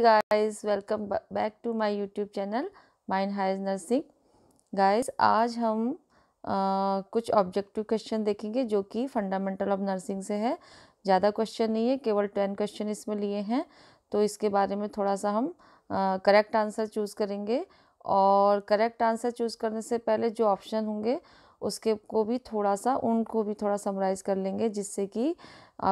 Guys welcome back to my YouTube channel mind highs nursing guys आज हम आ, कुछ objective question देखेंगे जो कि फंडामेंटल ऑफ नर्सिंग से है ज़्यादा क्वेश्चन नहीं है केवल टेन क्वेश्चन इसमें लिए हैं तो इसके बारे में थोड़ा सा हम करेक्ट आंसर चूज़ करेंगे और करेक्ट आंसर चूज़ करने से पहले जो ऑप्शन होंगे उसके को भी थोड़ा सा उनको भी थोड़ा समराइज़ कर लेंगे जिससे कि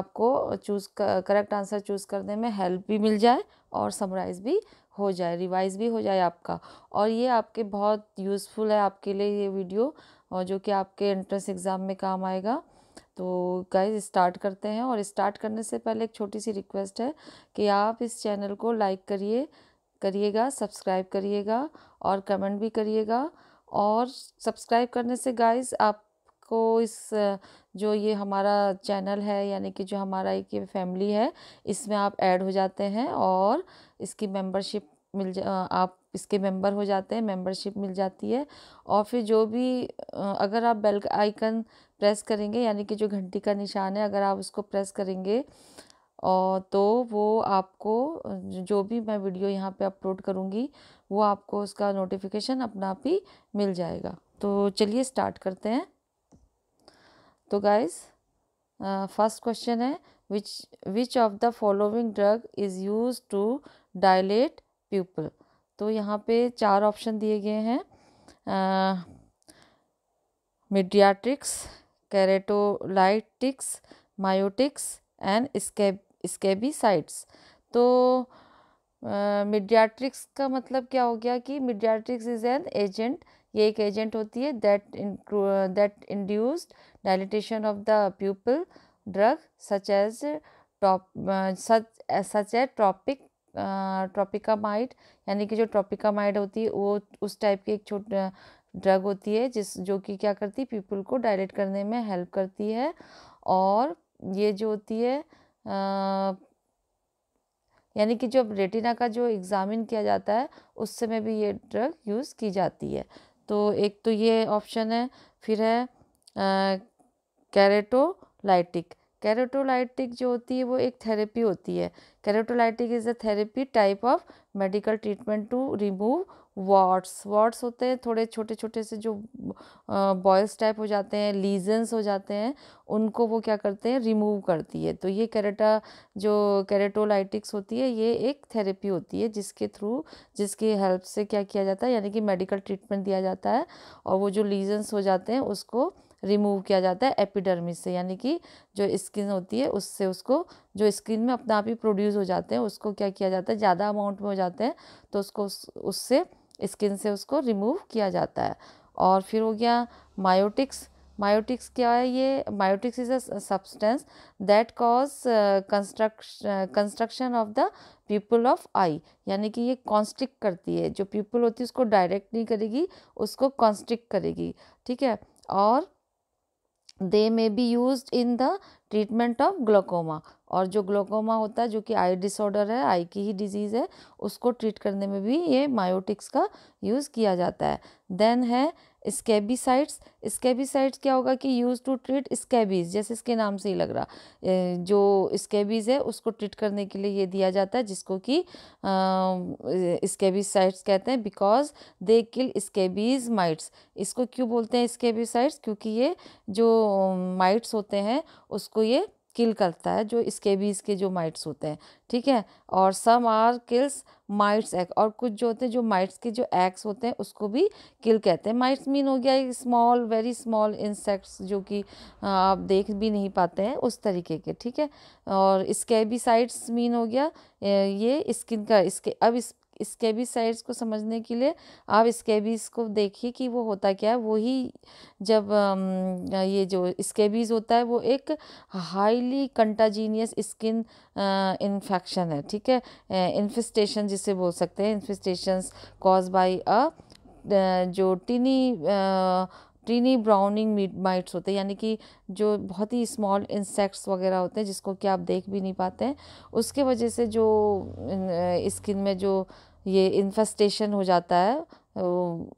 आपको चूज़ करेक्ट आंसर चूज़ करने में हेल्प भी मिल जाए और समराइज़ भी हो जाए रिवाइज़ भी हो जाए आपका और ये आपके बहुत यूज़फुल है आपके लिए ये वीडियो और जो कि आपके एंट्रेंस एग्ज़ाम में काम आएगा तो गाइज स्टार्ट करते हैं और स्टार्ट करने से पहले एक छोटी सी रिक्वेस्ट है कि आप इस चैनल को लाइक करिए करिएगा सब्सक्राइब करिएगा और कमेंट भी करिएगा और सब्सक्राइब करने से गाइस आपको इस जो ये हमारा चैनल है यानी कि जो हमारा एक ये फैमिली है इसमें आप ऐड हो जाते हैं और इसकी मेंबरशिप मिल जा आप इसके मेंबर हो जाते हैं मेंबरशिप मिल जाती है और फिर जो भी अगर आप बेल आइकन प्रेस करेंगे यानी कि जो घंटी का निशान है अगर आप उसको प्रेस करेंगे तो वो आपको जो भी मैं वीडियो यहाँ पे अपलोड करूँगी वो आपको उसका नोटिफिकेशन अपना आप ही मिल जाएगा तो चलिए स्टार्ट करते हैं तो गाइस फर्स्ट क्वेश्चन है which which of the following drug is use to dilate pupil तो यहाँ पे चार ऑप्शन दिए गए हैं मिडियाट्रिक्स कैरेटोलाइटिक्स मायोटिक्स एंड स्केप स्केबिसाइड्स तो मिडियाट्रिक्स uh, का मतलब क्या हो गया कि मिडियाट्रिक्स इज़ एन एजेंट ये एक एजेंट होती है that that induced dilatation of the pupil drug such as top such as tropic tropicamide यानी कि जो ट्रॉपिकामाइड होती है वो उस टाइप की एक छोट ड्रग होती है जिस जो कि क्या करती है पीपल को डायलेट करने में हेल्प करती है और ये जो होती है यानी कि जो रेटिना का जो एग्ज़ामिन किया जाता है उस समय भी ये ड्रग यूज़ की जाती है तो एक तो ये ऑप्शन है फिर है कैरेटोलाइटिक कैरेटोलाइटिक जो होती है वो एक थेरेपी होती है keratolytic is a therapy type of medical treatment to remove warts warts होते हैं थोड़े छोटे छोटे से जो बॉयल्स टाइप हो जाते हैं लीजन्स हो जाते हैं उनको वो क्या करते हैं रिमूव करती है तो ये कैरेटा जो कैरेटोलाइटिक्स होती है ये एक थेरेपी होती है जिसके थ्रू जिसकी हेल्प से क्या किया जाता है यानी कि मेडिकल ट्रीटमेंट दिया जाता है और वो जो लीजन्स हो जाते हैं उसको रिमूव किया जाता है एपिडर्मिस से यानी कि जो स्किन होती है उससे उसको जो स्किन में अपना आप ही प्रोड्यूस हो जाते हैं उसको क्या किया जाता है ज़्यादा अमाउंट में हो जाते हैं तो उसको उस, उससे स्किन से उसको रिमूव किया जाता है और फिर हो गया मायोटिक्स मायोटिक्स क्या है ये miotics is a substance that cause construction of the pupil of eye यानी कि ये कॉन्स्ट्रिक करती है जो पीपल होती है उसको डायरेक्ट नहीं करेगी उसको कॉन्स्टिक करेगी ठीक है और they may be use in the treatment of glaucoma और जो ग्लोकोमा होता है जो कि आई डिसऑर्डर है आई की ही डिजीज़ है उसको ट्रीट करने में भी ये मायोटिक्स का यूज़ किया जाता है देन है स्केबिसाइड्स स्केबिसाइड्स क्या होगा कि यूज़ टू ट्रीट स्केबीज जैसे इसके नाम से ही लग रहा जो स्केबीज है उसको ट्रीट करने के लिए ये दिया जाता है जिसको कि स्केबिसाइड्स कहते हैं because they kill scabies mites इसको क्यों बोलते हैं स्केबिसाइड्स क्योंकि ये जो माइट्स होते हैं उसको ये किल करता है जो स्केबीज के जो माइट्स होते हैं ठीक है और some are kills mites egg और कुछ जो होते हैं जो माइट्स के जो एग्स होते हैं उसको भी किल कहते हैं माइट्स मीन हो गया एक स्मॉल वेरी स्मॉल इंसेक्ट्स जो कि आप देख भी नहीं पाते हैं उस तरीके के ठीक है और स्केबीसाइड्स मीन हो गया ये स्किन का इसके अब इस स्केबी साइड्स को समझने के लिए आप स्केबीज़ को देखिए कि वो होता क्या है वही जब ये जो स्केबीज़ होता है वो एक हाईली कंटाजीनियस स्किन इन्फेक्शन है ठीक है इन्फेस्टेशन जिसे बोल सकते हैं इन्फेस्टेशन कॉज बाय अ जो टिनी टिनी ब्राउनिंग माइट्स होते हैं यानी कि जो बहुत ही स्मॉल इंसेक्ट्स वगैरह होते हैं जिसको कि आप देख भी नहीं पाते हैं उसके वजह से जो स्किन में जो ये इन्फेस्टेशन हो जाता है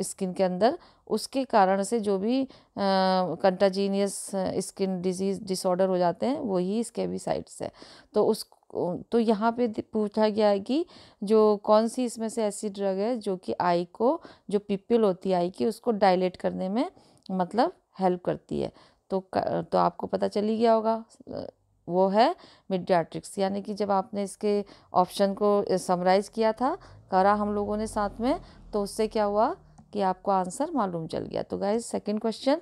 स्किन के अंदर उसके कारण से जो भी कंटाजीनियस स्किन डिजीज डिसऑर्डर हो जाते हैं वही स्केबिसाइड्स है तो उस तो यहाँ पे पूछा गया है कि जो कौन सी इसमें से ऐसी ड्रग है जो कि आई को जो पिपिल होती है आई की उसको डायलेट करने में मतलब हेल्प करती है तो तो आपको पता चल ही गया होगा वो है मिडियाट्रिक्स यानी कि जब आपने इसके ऑप्शन को समराइज़ किया था करा हम लोगों ने साथ में तो उससे क्या हुआ कि आपको आंसर मालूम चल गया तो guys second question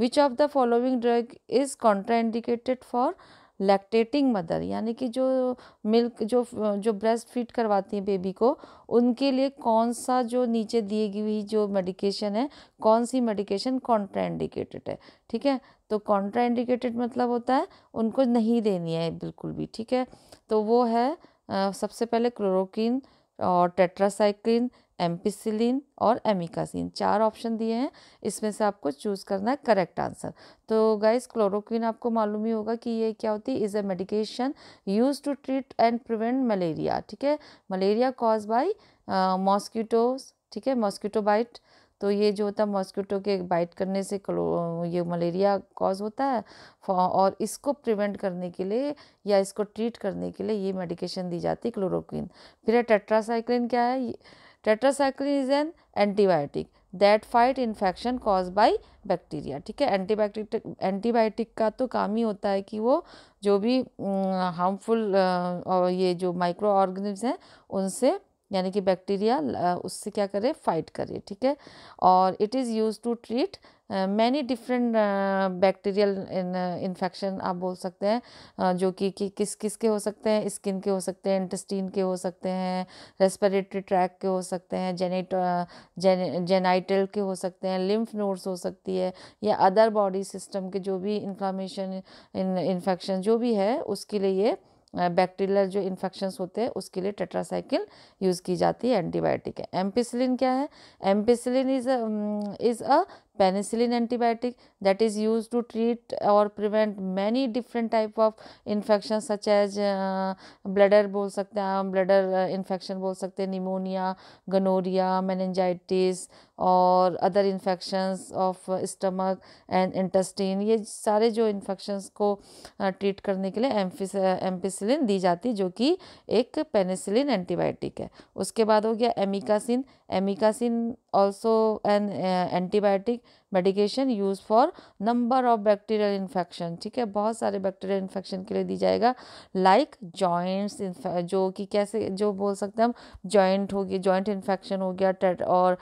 which of the following drug is contraindicated for lactating mother यानी कि जो मिल्क जो जो ब्रेस्ट फीड करवाती हैं बेबी को उनके लिए कौन सा जो नीचे दिए गई जो मेडिकेशन है कौन सी मेडिकेशन कॉन्ट्राइंडिकेटेड है ठीक है तो कॉन्ट्राइंडिकेटेड मतलब होता है उनको नहीं देनी है बिल्कुल भी ठीक है तो वो है सबसे पहले क्लोरोकिन और टेट्रासाइक्लिन एम्पिसिलिन और एमिकासिन चार ऑप्शन दिए हैं इसमें से आपको चूज़ करना है करेक्ट आंसर तो गाइस क्लोरोक्विन आपको मालूम ही होगा कि ये क्या होती है is a medication use to treat and prevent malaria ठीक है मलेरिया कॉज बाई मॉस्किटोज ठीक है मॉस्किटो बाइट तो ये जो होता है मॉस्किटो के बाइट करने से क्लो ये मलेरिया कॉज होता है और इसको प्रिवेंट करने के लिए या इसको ट्रीट करने के लिए ये मेडिकेशन दी जाती है क्लोरोक्विन फिर टेट्रासाइक्लिन क्या है tetracycline is an antibiotic that fight infection cause by bacteria ठीक है एंटीबायोटिक एंटीबायोटिक का तो काम ही होता है कि वो जो भी हार्मफुल ये जो माइक्रो ऑर्गेनिज्म हैं उनसे यानी कि बैक्टीरिया उससे क्या करे फाइट करे ठीक है और it is use to treat many different bacterial infection आप बोल सकते हैं uh, जो कि, कि किस किस के हो सकते हैं स्किन के हो सकते हैं इंटस्टीन के हो सकते हैं रेस्पिरेटरी ट्रैक के हो सकते हैं जेनेट जेनाइटल के हो सकते हैं लिम्फ नोड्स हो सकती है या अदर बॉडी सिस्टम के जो भी इन्फ्लामेशन इन्फेक्शन जो भी है उसके लिए ये बैक्टीरियल जो इन्फेक्शंस होते हैं उसके लिए टेट्रासाइकिल यूज़ की जाती है एंटीबायोटिक है एम्पिसिलिन क्या है ampicillin is is a penicillin antibiotic that is use to treat और prevent many different type of infection such as bladder बोल सकते हैं ब्लडर इन्फेक्शन uh, बोल सकते हैं निमोनिया गनोरिया मैनजाइटिस और other infections of stomach and intestine ये सारे जो इन्फेक्शंस को ट्रीट uh, करने के लिए एम्पिसिलिन uh, दी जाती है जो कि एक पेनिसिलिन एंटीबायोटिक है उसके बाद हो गया amikacin amikacin also an antibiotic medication use for number of bacterial infection ठीक है बहुत सारे बैक्टीरियल इन्फेक्शन के लिए दी जाएगा लाइक जॉइंट्स जो कि कैसे जो बोल सकते हैं हम जॉइंट हो गया जॉइंट इन्फेक्शन हो गया टेट और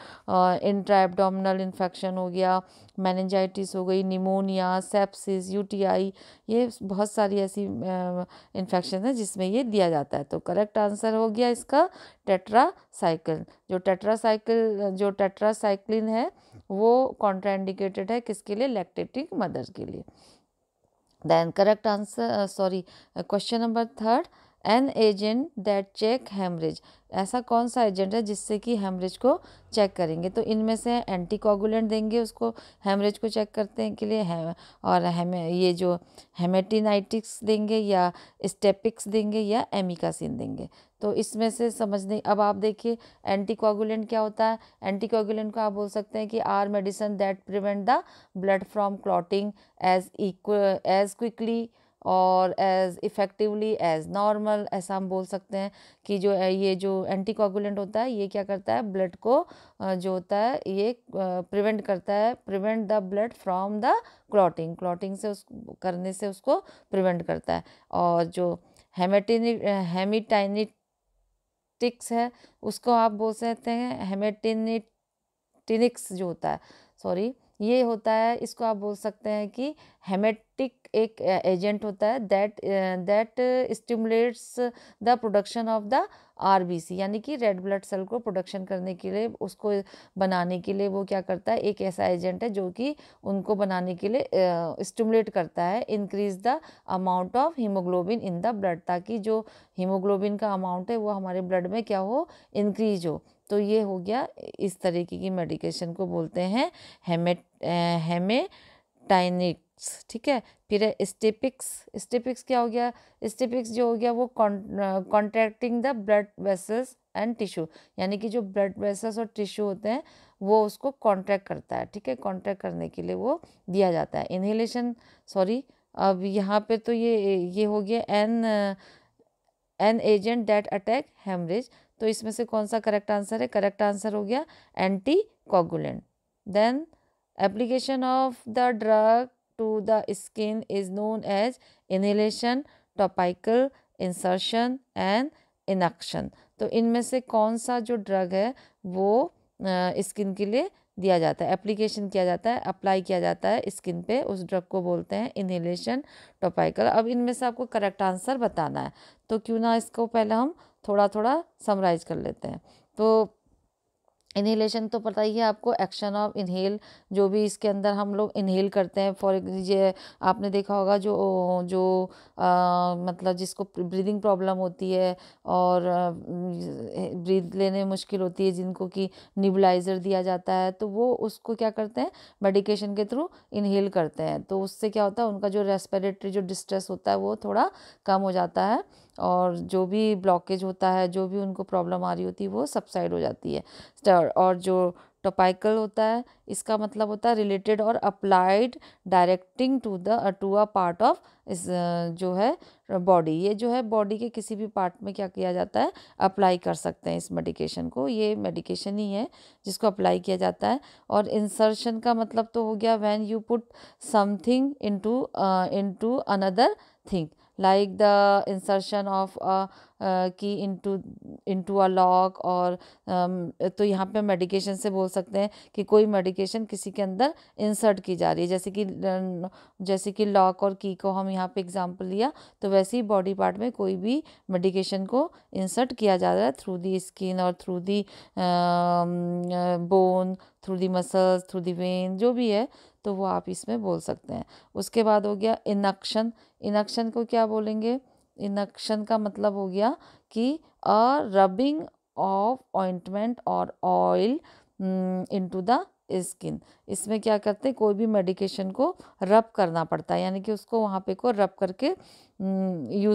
इंट्रा एबडोमिनल इन्फेक्शन हो गया मैनेजाइटिस हो गई निमोनिया सेप्सिस यूटीआई ये बहुत सारी ऐसी इन्फेक्शन है जिसमें ये दिया जाता है तो करेक्ट आंसर हो गया इसका टेट्रा साइकिल जो टेट्रा साइकिल जो टेट्रा साइक्लिन है वो कॉन्ट्राइंडिकेटेड है किसके लिए लैक्टेटिंग मदर के लिए then correct answer sorry question number third an agent that check haemorrhage ऐसा कौन सा एजेंट है जिससे कि हेमरेज को चेक करेंगे तो इनमें से एंटीकोगुलेंट देंगे उसको हेमरेज को चेक करने के लिए है और हेमे ये जो हेमेटिनाइटिक्स देंगे या स्टेपिक्स देंगे या एमिकासिन देंगे तो इसमें से समझने अब आप देखिए एंटीकोगुलेंट क्या होता है एंटीकोगुलेंट को आप बोल सकते हैं कि are medicine that prevent the blood from clotting as as quickly और एज़ इफ़ेक्टिवली एज़ नॉर्मल ऐसा हम बोल सकते हैं कि जो ये जो एंटीकोगुलेंट होता है ये क्या करता है ब्लड को जो होता है ये प्रिवेंट करता है prevent the blood from the clotting clotting से उस करने से उसको प्रिवेंट करता है और जो हेमेटिनिक हेमिटाइनिक स्टिक्स है उसको आप बोल सकते हैं हेमेटिनिटिनिक्स जो होता है सॉरी ये होता है इसको आप बोल सकते हैं कि हेमेटिक एक एजेंट होता है that that stimulates the production of the RBC यानी कि रेड ब्लड सेल को प्रोडक्शन करने के लिए उसको बनाने के लिए वो क्या करता है एक ऐसा एजेंट है जो कि उनको बनाने के लिए स्टिमुलेट करता है increase the amount of haemoglobin in the blood ताकि जो हीमोग्लोबिन का अमाउंट है वो हमारे ब्लड में क्या हो इंक्रीज हो तो ये हो गया इस तरीके की मेडिकेशन को बोलते हैं हेमे हेमेटाइनिक्स ठीक है फिर है स्टेपिक्स स्टेपिक्स क्या हो गया स्टेपिक्स जो हो गया वो contracting the blood vessels and tissue यानी कि जो ब्लड वेसल्स और टिश्यू होते हैं वो उसको कॉन्ट्रैक्ट करता है ठीक है कॉन्ट्रैक्ट करने के लिए वो दिया जाता है इन्हेलेशन सॉरी अब यहाँ पे तो ये ये हो गया an an agent that attack haemorrhage तो इसमें से कौन सा करेक्ट आंसर है करेक्ट आंसर हो गया anticoagulant then application of the drug to the skin is known as inhalation topical insertion and injection तो इनमें से कौन सा जो ड्रग है वो स्किन के लिए दिया जाता है एप्लीकेशन किया जाता है अप्लाई किया जाता है स्किन पे उस ड्रग को बोलते हैं इनहेलेशन टोपाइकल अब इनमें से आपको करेक्ट आंसर बताना है तो क्यों ना इसको पहले हम थोड़ा थोड़ा समराइज कर लेते हैं तो इन्हेलेशन तो पता ही है आपको एक्शन ऑफ इन्हील जो भी इसके अंदर हम लोग इनहेल करते हैं फॉर ये आपने देखा होगा जो जो आ, मतलब जिसको ब्रीदिंग प्रॉब्लम होती है और ब्रीद लेने मुश्किल होती है जिनको कि निबलाइज़र दिया जाता है तो वो उसको क्या करते हैं मेडिकेशन के थ्रू इन्हील करते हैं तो उससे क्या होता है उनका जो रेस्पिरेटरी जो डिस्ट्रेस होता है वो थोड़ा कम हो जाता है और जो भी ब्लॉकेज होता है जो भी उनको प्रॉब्लम आ रही होती है वो सबसाइड हो जाती है और जो टोपाइकल होता है इसका मतलब होता है रिलेटेड और applied directing to the to a part of इस जो है बॉडी ये जो है बॉडी के किसी भी पार्ट में क्या किया जाता है अप्लाई कर सकते हैं इस मेडिकेशन को ये मेडिकेशन ही है जिसको अप्लाई किया जाता है और इंसर्शन का मतलब तो हो गया when you put something into into another thing like the insertion of की uh, इनटू अ लॉक और तो यहाँ पे मेडिकेशन से बोल सकते हैं कि कोई मेडिकेशन किसी के अंदर इंसर्ट की जा रही है जैसे कि जैसे कि लॉक और की को हम यहाँ पे एग्जांपल लिया तो वैसे ही बॉडी पार्ट में कोई भी मेडिकेशन को इंसर्ट किया जा रहा है थ्रू दी स्किन और through the bone through the muscles through the vein जो भी है तो वो आप इसमें बोल सकते हैं उसके बाद हो गया इनक्शन इनक्शन को क्या बोलेंगे इनक्शन का मतलब हो गया कि अ रबिंग ऑफ ऑइंटमेंट और ऑयल इनटू द स्किन इसमें क्या करते हैं कोई भी मेडिकेशन को रब करना पड़ता है यानी कि उसको वहाँ पे को रब करके यूज़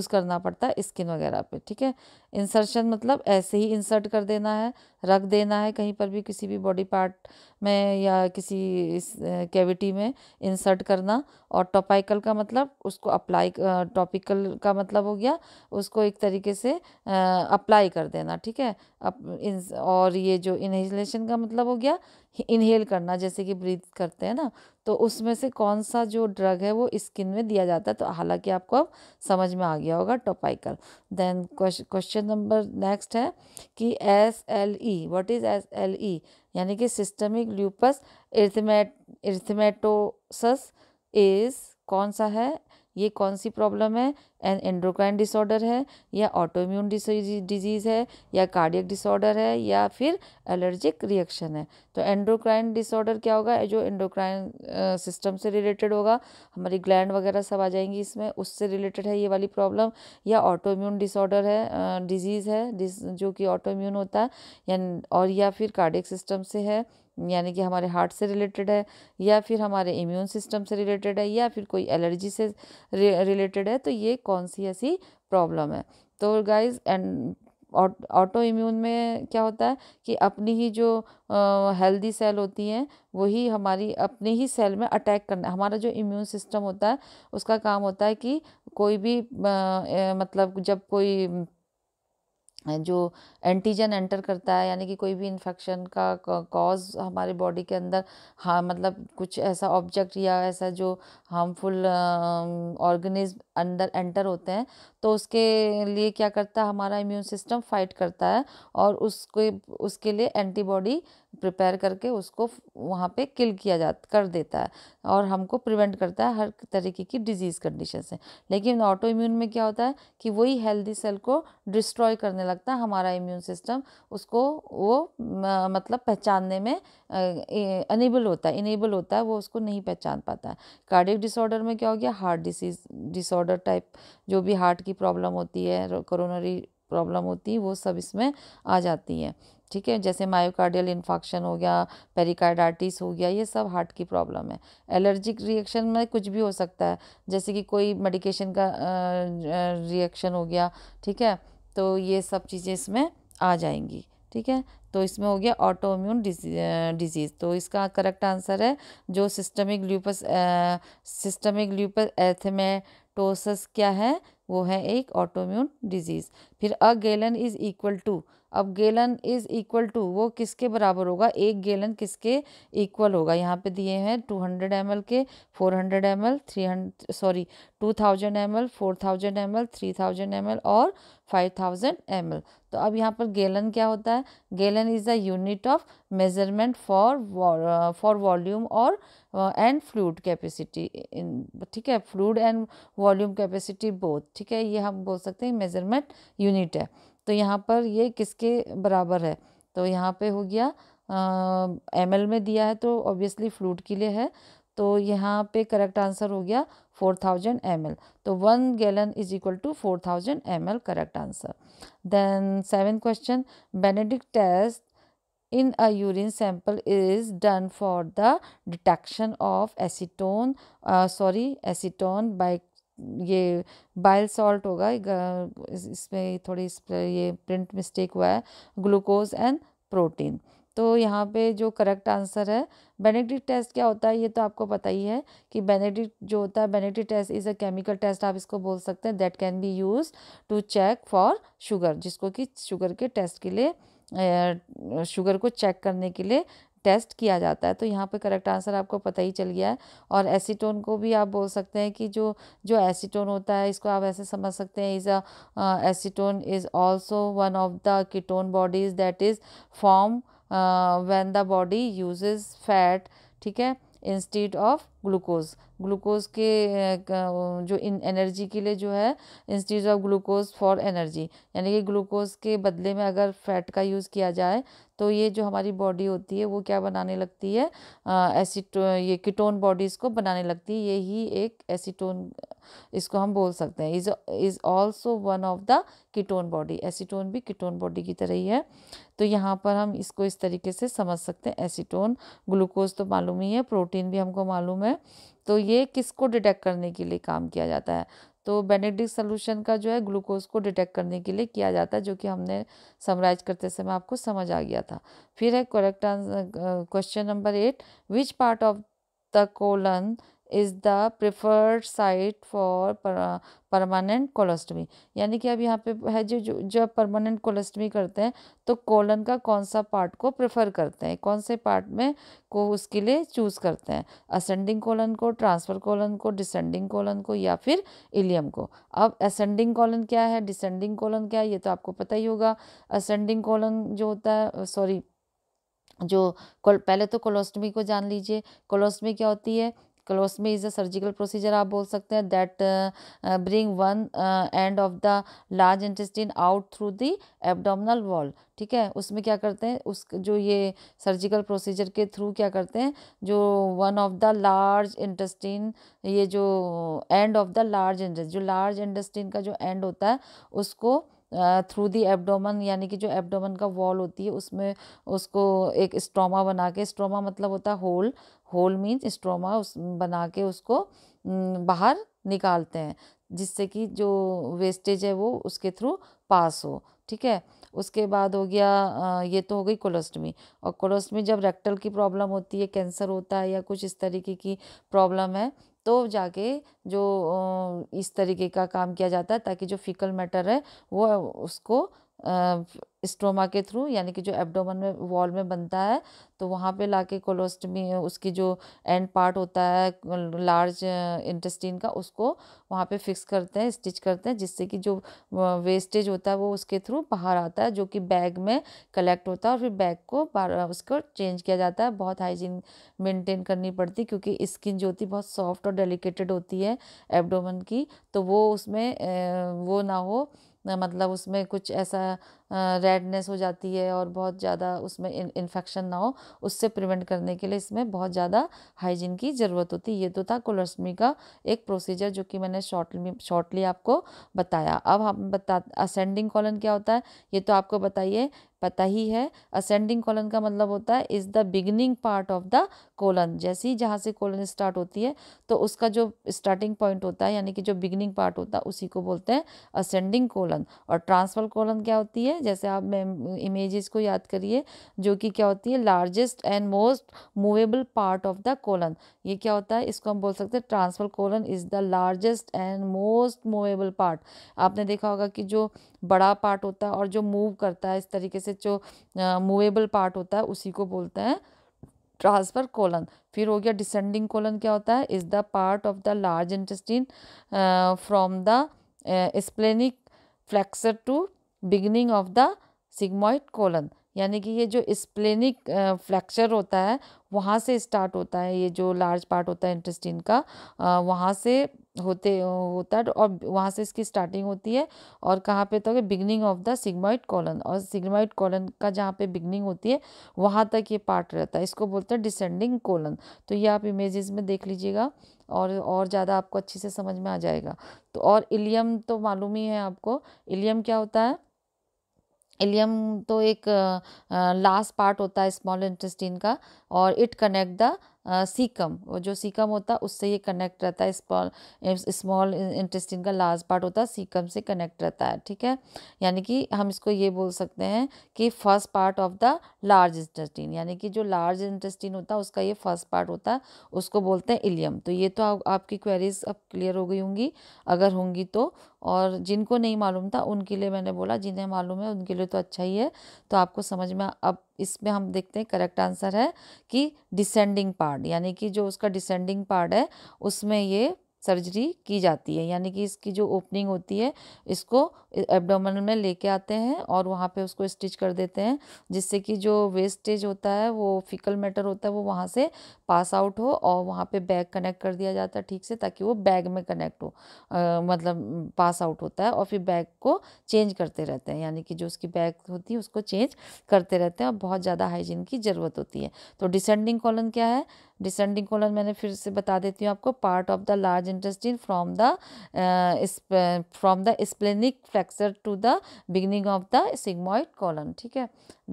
हम्म, करना पड़ता है स्किन वगैरह पे ठीक है इंसर्शन मतलब ऐसे ही इंसर्ट कर देना है रख देना है कहीं पर भी किसी भी बॉडी पार्ट में या किसी कैविटी में इंसर्ट करना और टॉपाइकल का मतलब उसको अप्लाई टॉपिकल का मतलब हो गया उसको एक तरीके से अप्लाई कर देना ठीक है और ये जो इनहेलेशन का मतलब हो गया इनहेल करना जैसे कि ब्रीथ करते हैं ना तो उसमें से कौन सा जो ड्रग है वो स्किन में दिया जाता है तो हालांकि आपको अब समझ में आ गया होगा topical then question number next है कि S L E what is S L E यानी कि सिस्टमिक ल्यूपस इर्थमेट इर्थमेटोसस इज़ कौन सा है ये कौन सी प्रॉब्लम है एंड्रोक्राइन डिसऑर्डर है या ऑटोम्यून डिजीज़ है या कार्डियक डिसऑर्डर है या फिर एलर्जिक रिएक्शन है तो एंड्रोक्राइन डिसऑर्डर क्या होगा जो एंड्रोक्राइन सिस्टम से रिलेटेड होगा हमारी ग्लैंड वगैरह सब आ जाएंगी इसमें उससे रिलेटेड है ये वाली प्रॉब्लम या ऑटोम्यून डिसऑर्डर है डिजीज़ है जो कि ऑटोम्यून होता है या और या फिर कार्डिक सिस्टम से है यानी कि हमारे हार्ट से रिलेटेड है या फिर हमारे इम्यून सिस्टम से रिलेटेड है या फिर कोई एलर्जी से रिलेटेड है तो ये कौन सी ऐसी प्रॉब्लम है तो गाइज एंड ऑटो इम्यून में क्या होता है कि अपनी ही जो हेल्दी सेल होती हैं वही हमारी अपने ही सेल में अटैक करना हमारा जो इम्यून सिस्टम होता है उसका काम होता है कि कोई भी आ, ए, मतलब जब कोई जो एंटीजन एंटर करता है यानी कि कोई भी इन्फेक्शन का कॉज हमारे बॉडी के अंदर हाँ मतलब कुछ ऐसा ऑब्जेक्ट या ऐसा जो हार्मफुल ऑर्गेनिज्म अंदर एंटर होते हैं तो उसके लिए क्या करता है हमारा इम्यून सिस्टम फाइट करता है और उसके उसके लिए एंटीबॉडी प्रिपेयर करके उसको वहाँ पे किल किया जा कर देता है और हमको प्रिवेंट करता है हर तरीके की डिजीज़ कंडीशन से लेकिन ऑटो इम्यून में क्या होता है कि वही हेल्दी सेल को डिस्ट्रॉय करने लगता है हमारा इम्यून सिस्टम उसको वो मतलब पहचानने में अनेबल होता है इनेबल होता है वो उसको नहीं पहचान पाता है कार्डिक डिसऑर्डर में क्या हो गया हार्ट डिसीज डिसऑर्डर टाइप जो भी हार्ट की प्रॉब्लम होती है कोरोनरी प्रॉब्लम होती है वो सब इसमें आ जाती है ठीक है जैसे मायोकार्डियल इन्फॉक्शन हो गया पेरिकार्डाइटिस हो गया ये सब हार्ट की प्रॉब्लम है एलर्जिक रिएक्शन में कुछ भी हो सकता है जैसे कि कोई मेडिकेशन का रिएक्शन हो गया ठीक है तो ये सब चीज़ें इसमें आ जाएंगी ठीक है तो इसमें हो गया ऑटो इम्यून डिजीज़ तो इसका करेक्ट आंसर है जो systemic lupus systemic lupus erythematosus क्या है वो है एक ऑटो इम्यून डिजीज़ फिर अ गेलन इज़ इक्वल टू अब गेलन इज इक्वल टू वो किसके बराबर होगा एक गेलन किसके इक्वल होगा यहाँ पे दिए हैं टू हंड्रेड एम एल के four hundred M L three hundred sorry two thousand M L four thousand M L three thousand M L और फाइव थाउजेंड एम एल तो अब यहाँ पर गेलन क्या होता है gallon is a unit of measurement for for volume और and fluid capacity ठीक है fluid and volume capacity both ठीक है ये हम बोल सकते हैं मेजरमेंट यूनिट है तो यहाँ पर ये किसके बराबर है तो यहाँ पे हो गया एम एल में दिया है तो ऑब्वियसली फ्लूट के लिए है तो यहाँ पे करेक्ट आंसर हो गया फोर थाउजेंड एम एल तो one gallon is equal to four thousand M L correct answer then seven question Benedict test in a urine sample is done for the detection of acetone sorry acetone by ये bile salt होगा इसमें थोड़ी इस ये print mistake हुआ है glucose and protein तो यहाँ पे जो करेक्ट आंसर है बेनेडिक टेस्ट क्या होता है ये तो आपको पता ही है कि बेनेडिक जो होता है Benedict test is a chemical test आप इसको बोल सकते हैं that can be use to check for sugar जिसको कि शुगर के टेस्ट के लिए शुगर को चेक करने के लिए टेस्ट किया जाता है तो यहाँ पे करेक्ट आंसर आपको पता ही चल गया है और एसीटोन को भी आप बोल सकते हैं कि जो जो एसीटोन होता है इसको आप ऐसे समझ सकते हैं is a acetone is also one of the ketone bodies that is form when the body uses fat ठीक है इंस्टीट ऑफ ग्लूकोज ग्लूकोज के जो इन एनर्जी के लिए जो है instead of glucose for energy यानी कि ग्लूकोज के बदले में अगर फैट का यूज़ किया जाए तो ये जो हमारी बॉडी होती है वो क्या बनाने लगती है एसिट ये कीटोन बॉडीज़ को बनाने लगती है यही एक एसीटोन इसको हम बोल सकते हैं is is also one of the ketone body acetone भी कीटोन बॉडी की तरह ही है तो यहाँ पर हम इसको इस तरीके से समझ सकते हैं एसीटोन ग्लूकोज तो मालूम ही है प्रोटीन भी हमको मालूम है तो ये किसको डिटेक्ट करने के लिए काम किया जाता है तो बेनेडिक सोल्यूशन का जो है ग्लूकोज को डिटेक्ट करने के लिए किया जाता है जो कि हमने समराइज करते समय आपको समझ आ गया था फिर है correct answer question number eight which part of the colon is the preferred site for permanent colostomy यानी कि अब यहाँ पे है जो जो जब परमानेंट कोलोस्टमी करते हैं तो कोलन का कौन सा पार्ट को प्रेफर करते हैं कौन से पार्ट में को उसके लिए चूज़ करते हैं असेंडिंग कोलन को ट्रांसफ़र कोलन को डिसेंडिंग कोलन को या फिर इलियम को अब असेंडिंग कोलन क्या है डिसेंडिंग कोलन क्या है ये तो आपको पता ही होगा असेंडिंग कोलन जो होता है सॉरी जो पहले तो कोलोस्टमी को जान लीजिए कोलोस्टमी क्या होती है colostomy is a surgical procedure आप बोल सकते हैं that bring one end of the large intestine out through the abdominal wall ठीक है उसमें क्या करते हैं उस जो ये सर्जिकल प्रोसीजर के थ्रू क्या करते हैं जो one of the large intestine ये जो end of the large intestine जो लार्ज इंटेस्टिन का जो एंड होता है उसको थ्रू दी एब्डोमन यानी कि जो एब्डोमन का वॉल होती है उसमें उसको एक स्ट्रोमा बना के स्ट्रोमा मतलब होता है होल होल मीन्स स्ट्रोमा उस बना के उसको बाहर निकालते हैं जिससे कि जो वेस्टेज है वो उसके थ्रू पास हो ठीक है उसके बाद हो गया ये तो हो गई कोलोस्टमी और कोलोस्टमी जब रेक्टल की प्रॉब्लम होती है कैंसर होता है या कुछ इस तरीके की प्रॉब्लम है तो जाके जो इस तरीके का काम किया जाता है ताकि जो फिकल मैटर है वो उसको स्ट्रोमा के थ्रू यानी कि जो एब्डोमन में वॉल में बनता है तो वहाँ पे लाके कोलोस्टमी उसकी जो एंड पार्ट होता है लार्ज इंटेस्टिन का उसको वहाँ पे फिक्स करते हैं स्टिच करते हैं जिससे कि जो वेस्टेज होता है वो उसके थ्रू बाहर आता है जो कि बैग में कलेक्ट होता है और फिर बैग को उसको चेंज किया जाता है बहुत हाइजीन मेंटेन करनी पड़ती क्योंकि स्किन जो होती है बहुत सॉफ्ट और डेलीकेटेड होती है एबडोमन की तो वो उसमें वो ना हो मतलब उसमें कुछ ऐसा रेडनेस हो जाती है और बहुत ज़्यादा उसमें इन्फेक्शन ना हो उससे प्रिवेंट करने के लिए इसमें बहुत ज़्यादा हाइजीन की ज़रूरत होती है ये तो था कोलोस्टमी का एक प्रोसीजर जो कि मैंने शॉर्टली शॉर्टली आपको बताया अब हम बता असेंडिंग कॉलन क्या होता है ये तो आपको बताइए पता ही है असेंडिंग कॉलन का मतलब होता है is the beginning part of the colon जैसे ही जहाँ से कॉलन स्टार्ट होती है तो उसका जो स्टार्टिंग पॉइंट होता है यानी कि जो बिगनिंग पार्ट होता है उसी को बोलते हैं असेंडिंग कॉलन और ट्रांसफर कॉलन क्या होती है जैसे आप इमेज इमेजेस को याद करिए जो कि क्या होती है largest and most movable part of the colon ये क्या होता है इसको हम बोल सकते हैं transverse colon is the largest and most movable part आपने देखा होगा कि जो बड़ा पार्ट होता है और जो मूव करता है इस तरीके से जो मूवेबल पार्ट होता है उसी को बोलते हैं ट्रांसफर कोलन फिर हो गया डिसेंडिंग कोलन क्या होता है is the part of the large intestine from the splenic flexure to beginning of the sigmoid colon यानी कि ये जो स्प्लेनिक फ्लैक्चर होता है वहाँ से स्टार्ट होता है ये जो लार्ज पार्ट होता है इंटेस्टिन का वहाँ से होते होता है और वहाँ से इसकी स्टार्टिंग होती है और कहाँ पे तो beginning of the sigmoid colon और सिग्मोइड कॉलन का जहाँ पे बिगनिंग होती है वहाँ तक ये पार्ट रहता है इसको बोलते हैं डिसेंडिंग कॉलन तो ये आप इमेजेस में देख लीजिएगा और और ज़्यादा आपको अच्छे से समझ में आ जाएगा तो और इलियम तो मालूम ही है आपको इलियम क्या होता है इलियम तो एक लास्ट पार्ट होता है स्मॉल इंटेस्टिन का और इट कनेक्ट द सीकम वो जो सीकम होता है उससे ये कनेक्ट रहता है स्मॉल इंटेस्टिन का लास्ट पार्ट होता है सीकम से कनेक्ट रहता है ठीक है यानी कि हम इसको ये बोल सकते हैं कि first part of the large intestine यानी कि जो लार्ज इंटेस्टिन होता है उसका ये फर्स्ट पार्ट होता है उसको बोलते हैं इलियम तो ये तो आ, आपकी क्वेरीज अब क्लियर हो गई होंगी अगर होंगी तो और जिनको नहीं मालूम था उनके लिए मैंने बोला जिन्हें मालूम है उनके लिए तो अच्छा ही है तो आपको समझ में अब इसमें हम देखते हैं करेक्ट आंसर है कि डिसेंडिंग पार्ट यानी कि जो उसका डिसेंडिंग पार्ट है उसमें ये सर्जरी की जाती है यानी कि इसकी जो ओपनिंग होती है इसको एब्डोमिनल में लेके आते हैं और वहाँ पे उसको स्टिच कर देते हैं जिससे कि जो वेस्टेज होता है वो फिकल मैटर होता है वो वहाँ से पास आउट हो और वहाँ पे बैग कनेक्ट कर दिया जाता है ठीक से ताकि वो बैग में कनेक्ट हो आ, मतलब पास आउट होता है और फिर बैग को चेंज करते रहते हैं यानी कि जो उसकी बैग होती है उसको चेंज करते रहते हैं और बहुत ज़्यादा हाइजीन की ज़रूरत होती है तो डिसेंडिंग कॉलन क्या है डिसेंडिंग कोलन मैंने फिर से बता देती हूँ आपको part of the large intestine from the from the splenic flexure to the beginning of the sigmoid colon ठीक है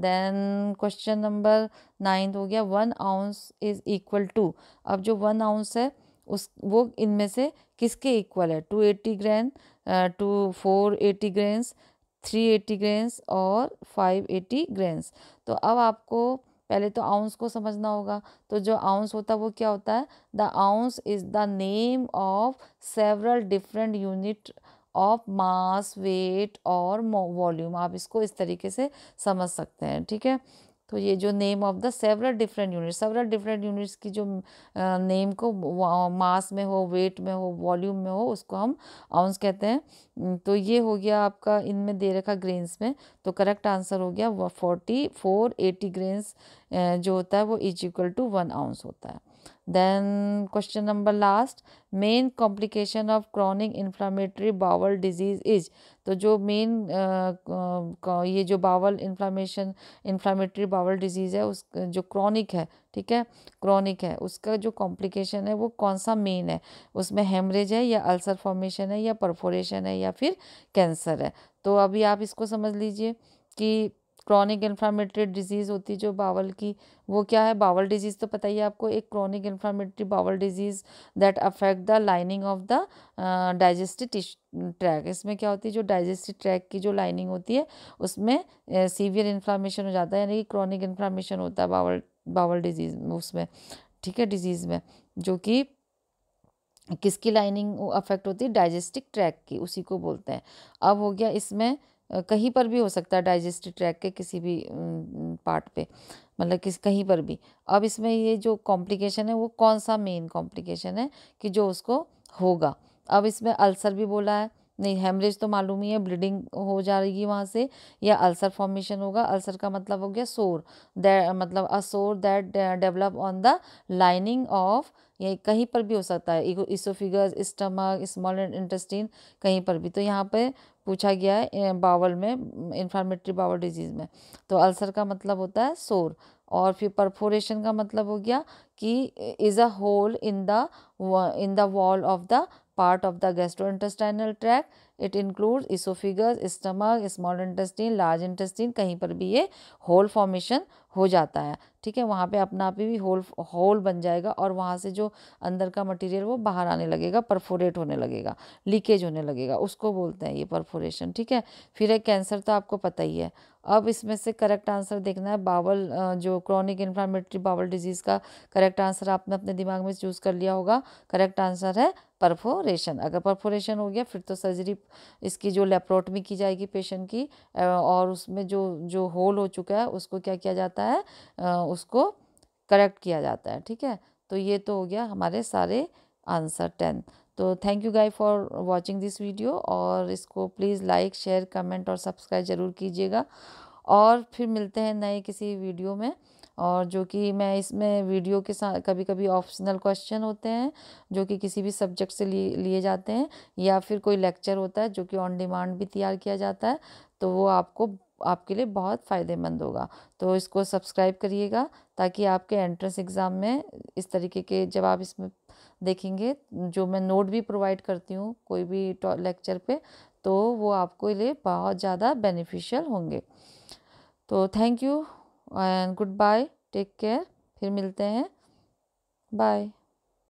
देन क्वेश्चन नंबर नाइन्थ हो गया one ounce is equal to अब जो वन आउंस है उस वो इनमें से किसके इक्वल है two eighty grain two four eighty grains three eighty grains और फाइव एटी ग्रेन्स तो अब आपको पहले तो आउंस को समझना होगा तो जो आउंस होता है वो क्या होता है the ounce is the name of several different unit of mass weight और वॉल्यूम आप इसको इस तरीके से समझ सकते हैं ठीक है तो ये जो name of the several different units several different units की जो नेम को मास में हो वेट में हो वॉल्यूम में हो उसको हम आउंस कहते हैं तो ये हो गया आपका इनमें दे रखा ग्रेन्स में तो करेक्ट आंसर हो गया फोर्टी फोर एटी ग्रेन्स जो होता है वो is equal to one ounce होता है then question number last main complication of chronic inflammatory bowel disease is तो जो मेन ये जो bowel inflammation inflammatory bowel disease है उस जो क्रॉनिक है ठीक है क्रॉनिक है उसका जो कॉम्प्लिकेशन है वो कौन सा मेन है उसमें हेमरेज है या अल्सर फॉर्मेशन है या परफोरेशन है या फिर कैंसर है तो अभी आप इसको समझ लीजिए कि क्रॉनिक इन्फ्लामेटरी डिजीज़ होती है जो बावल की वो क्या है बावल डिजीज़ तो पता ही है आपको एक chronic inflammatory bowel disease that affect the lining of the digestive टिश ट्रैक इसमें क्या होती है जो डाइजेस्टिव ट्रैक की जो लाइनिंग होती है उसमें सीवियर इन्फ्लामेशन हो जाता है यानी कि क्रॉनिक इन्फ्लामेशन होता है बावल बावल डिजीज़ उसमें ठीक है डिजीज़ में जो कि किसकी लाइनिंग अफेक्ट होती है डाइजेस्टिक ट्रैक की उसी को बोलते हैं अब हो गया इसमें कहीं पर भी हो सकता है डाइजेस्टिव ट्रैक के किसी भी पार्ट पे मतलब किस कहीं पर भी अब इसमें ये जो कॉम्प्लिकेशन है वो कौन सा मेन कॉम्प्लिकेशन है कि जो उसको होगा अब इसमें अल्सर भी बोला है नहीं हेमरेज तो मालूम ही है ब्लीडिंग हो जा रही वहाँ से या अल्सर फॉर्मेशन होगा अल्सर का मतलब हो गया सोर दैट मतलब a sore that develop on the lining of ये कहीं पर भी हो सकता है इसोफिगस स्टमक स्मॉल इंटेस्टिन कहीं पर भी तो यहाँ पे पूछा गया है बावल में इन्फ्लामेटरी बावल डिजीज़ में तो अल्सर का मतलब होता है सोर और फिर परफोरेशन का मतलब हो गया कि is a hole in the in the wall of the part of the gastrointestinal tract. It includes esophagus, stomach, small intestine, large intestine. कहीं पर भी ये होल फॉर्मेशन हो जाता है ठीक है वहाँ पे अपना आप ही होल होल बन जाएगा और वहाँ से जो अंदर का मटेरियल वो बाहर आने लगेगा परफोरेट होने लगेगा लीकेज होने लगेगा उसको बोलते हैं ये परफोरेशन ठीक है फिर एक कैंसर तो आपको पता ही है अब इसमें से करेक्ट आंसर देखना है बावल जो क्रॉनिक इन्फ्लामेटरी बावल डिजीज़ का करेक्ट आंसर आपने अपने दिमाग में चूज़ कर लिया होगा करेक्ट आंसर है परफोरेशन अगर परफोरेशन हो गया फिर तो सर्जरी इसकी जो लेप्रोटमी की जाएगी पेशेंट की और उसमें जो जो होल हो चुका है उसको क्या किया जाता है उसको करेक्ट किया जाता है ठीक है तो ये तो हो गया हमारे सारे आंसर टेन तो thank you guy for watching this video और इसको प्लीज़ लाइक शेयर कमेंट और सब्सक्राइब ज़रूर कीजिएगा और फिर मिलते हैं नए किसी वीडियो में और जो कि मैं इसमें वीडियो के साथ कभी कभी ऑप्शनल क्वेश्चन होते हैं जो कि किसी भी सब्जेक्ट से लिए लिए जाते हैं या फिर कोई लेक्चर होता है जो कि ऑन डिमांड भी तैयार किया जाता है तो वो आपको आपके लिए बहुत फ़ायदेमंद होगा तो इसको सब्सक्राइब करिएगा ताकि आपके एंट्रेंस एग्ज़ाम में इस तरीके के जब आप इसमें देखेंगे जो मैं नोट भी प्रोवाइड करती हूँ कोई भी लेक्चर पे तो वो आपको लिए बहुत ज़्यादा बेनिफिशियल होंगे तो thank you and goodbye take care फिर मिलते हैं बाय